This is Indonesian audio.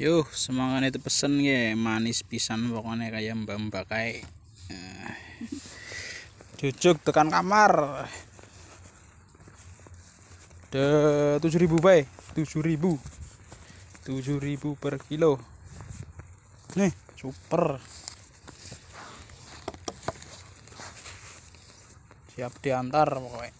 Yuh, semangat itu pesen ya manis pisan pokoknya kayak mbak-mbak kayak. Eh. Cucuk tekan kamar. De 7000 bay, tujuh ribu per kilo. Nih, super. Siap diantar pokoknya.